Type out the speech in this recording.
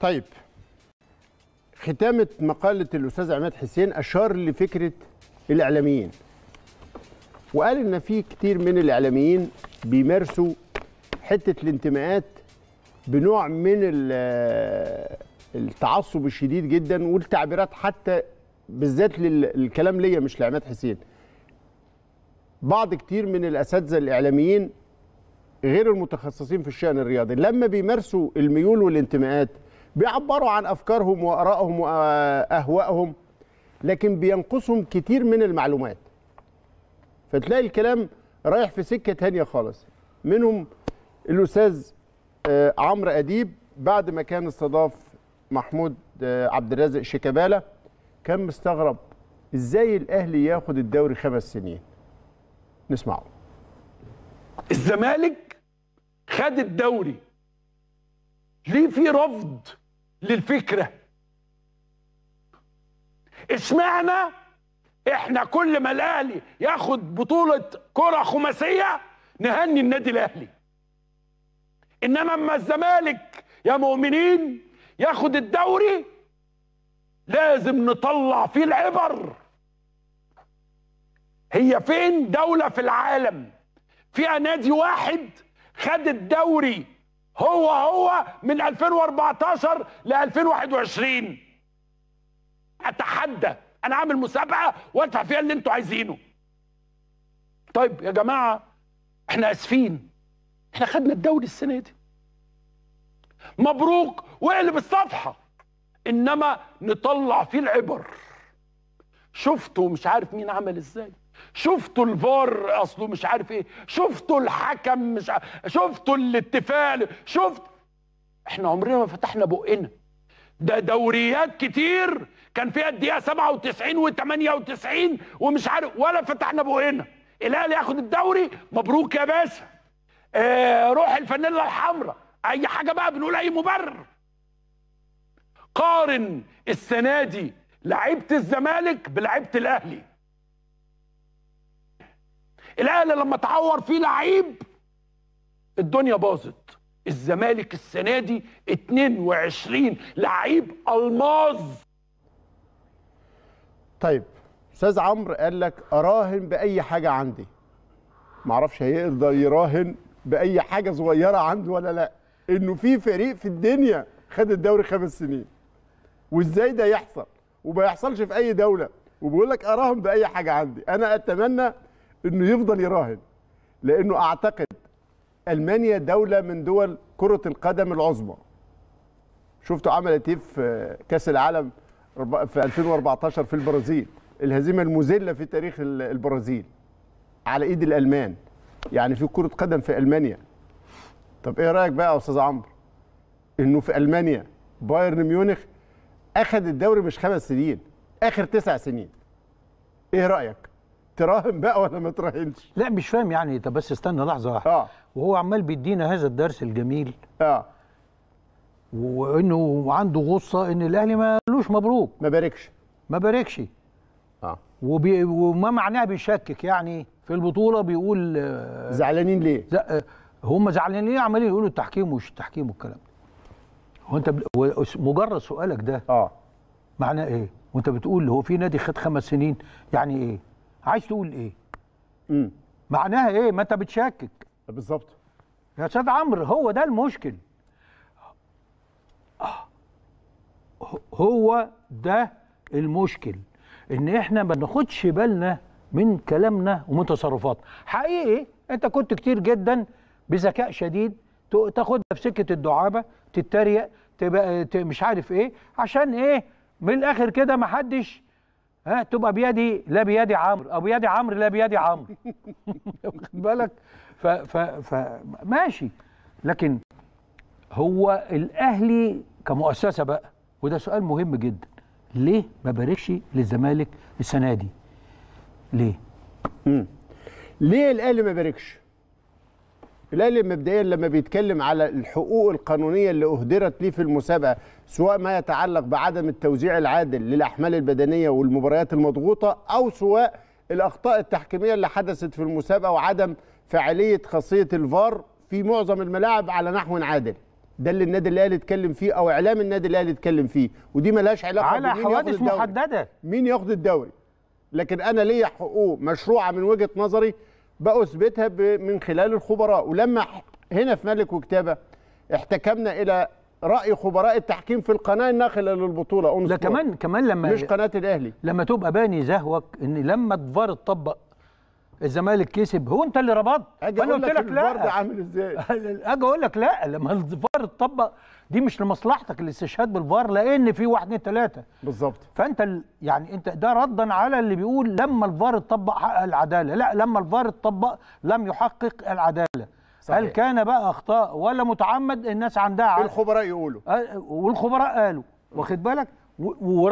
طيب ختامة مقالة الأستاذ عماد حسين أشار لفكرة الإعلاميين وقال إن في كتير من الإعلاميين بيمارسوا حتة الانتماءات بنوع من آه، التعصب الشديد جدا والتعبيرات حتى بالذات للكلام ليا مش لعماد حسين بعض كتير من الأساتذة الإعلاميين غير المتخصصين في الشأن الرياضي لما بيمارسوا الميول والانتماءات بيعبروا عن افكارهم وارائهم واهوائهم لكن بينقصهم كتير من المعلومات فتلاقي الكلام رايح في سكه ثانيه خالص منهم الاستاذ آه، عمرو اديب بعد ما كان استضاف محمود آه، عبد الرازق شيكابالا كان مستغرب ازاي الاهلي ياخد الدوري خمس سنين نسمعه الزمالك خد الدوري ليه في رفض للفكره اشمعنى احنا كل ما الاهلي ياخد بطوله كره خماسيه نهني النادي الاهلي انما اما الزمالك يا مؤمنين ياخد الدوري لازم نطلع فيه العبر هي فين دوله في العالم فيها نادي واحد خد الدوري هو هو من 2014 ل 2021 اتحدى انا عامل مسابقه وادفع فيها اللي انتوا عايزينه طيب يا جماعه احنا اسفين احنا خدنا الدوري السنه دي مبروك واقلب الصفحه انما نطلع فيه العبر شفتوا مش عارف مين عمل ازاي شفتوا الفار اصله مش عارف ايه شفتوا الحكم مش عارف شفتوا الاتفاق شفت احنا عمرنا ما فتحنا بقنا ده دوريات كتير كان فيها الدقيقه 97 و98 ومش عارف ولا فتحنا بقنا الاهلي ياخد الدوري مبروك يا باشا اه روح الفانيلا الحمراء اي حاجه بقى بنقول اي مبرر قارن السنه دي لعيبه الزمالك بلعيبه الاهلي الاهلي لما تعور فيه لعيب الدنيا باظت الزمالك السنه دي 22 لعيب الماظ طيب استاذ عمرو قال لك اراهن باي حاجه عندي معرفش هيقدر يراهن باي حاجه صغيره عنده ولا لا انه في فريق في الدنيا خد الدوري خمس سنين وازاي ده يحصل وما يحصلش في اي دوله وبيقول لك اراهن باي حاجه عندي انا اتمنى انه يفضل يراهن لانه اعتقد المانيا دوله من دول كره القدم العظمى شفتوا عملت ايه في كاس العالم في 2014 في البرازيل الهزيمه المذله في تاريخ البرازيل على ايد الالمان يعني في كره قدم في المانيا طب ايه رايك بقى يا استاذ عمرو انه في المانيا بايرن ميونخ اخذ الدوري مش خمس سنين اخر تسع سنين ايه رايك تراهن بقى ولا ما تراهنش لا مش فاهم يعني طب بس استنى لحظه واحده آه. وهو عمال بيدينا هذا الدرس الجميل اه وانه عنده غصه ان الاهلي ما قالوش مبروك ما باركش ما باركش اه وبي وما معناه بيشكك يعني في البطوله بيقول آه زعلانين ليه؟ لا آه، هم زعلانين ليه عمالين يقولوا التحكيم ومش التحكيم والكلام ده هو انت مجرد سؤالك ده اه معناه ايه؟ وانت بتقول هو في نادي خد خمس سنين يعني ايه؟ عايز تقول ايه امم معناها ايه ما انت بتشكك بالظبط يا استاذ عمرو هو ده المشكل هو ده المشكل ان احنا ما بناخدش بالنا من كلامنا ومن تصرفاتنا حقيقي انت كنت كتير جدا بذكاء شديد تاخدها في سكه الدعابه تتريق تبقى مش عارف ايه عشان ايه من الاخر كده ما حدش ها تبقى بيدي لا بيدي عمرو او بيدي عمرو لا بيدي عمرو واخد بالك ف ف ف ماشي لكن هو الاهلي كمؤسسه بقى وده سؤال مهم جدا ليه ما باركش للزمالك السنه دي ليه امم ليه الاهلي ما باركش الاهلي مبدئيا لما بيتكلم على الحقوق القانونيه اللي اهدرت ليه في المسابقه سواء ما يتعلق بعدم التوزيع العادل للاحمال البدنيه والمباريات المضغوطه او سواء الاخطاء التحكيميه اللي حدثت في المسابقه وعدم فعاليه خاصيه الفار في معظم الملاعب على نحو عادل ده اللي النادي الاهلي اتكلم فيه او اعلام النادي الاهلي اتكلم فيه ودي ملهاش علاقه على حوادث محدده مين ياخد الدوري لكن انا ليا حقوق مشروعه من وجهه نظري باثبتها من خلال الخبراء ولما هنا في ملك وكتابه احتكمنا الى راي خبراء التحكيم في القناه الناقله للبطوله ده كمان كمان لما مش قناه الاهلي لما تبقى باني زهوك ان لما الفار اتطبق الزمالك كسب هو انت اللي ربطت انا قلت لك لا الفار عامل ازاي اجي اقول لك لا لما الفار اتطبق دي مش لمصلحتك الاستشهاد بالفار لان في واحد اثنين ثلاثه بالظبط فانت ال... يعني انت ده ردا على اللي بيقول لما الفار اتطبق حقق العداله لا لما الفار اتطبق لم يحقق العداله صحيح. هل كان بقى اخطاء ولا متعمد الناس عندها عقل الخبراء يقولوا والخبراء قالوا واخد بالك و... و...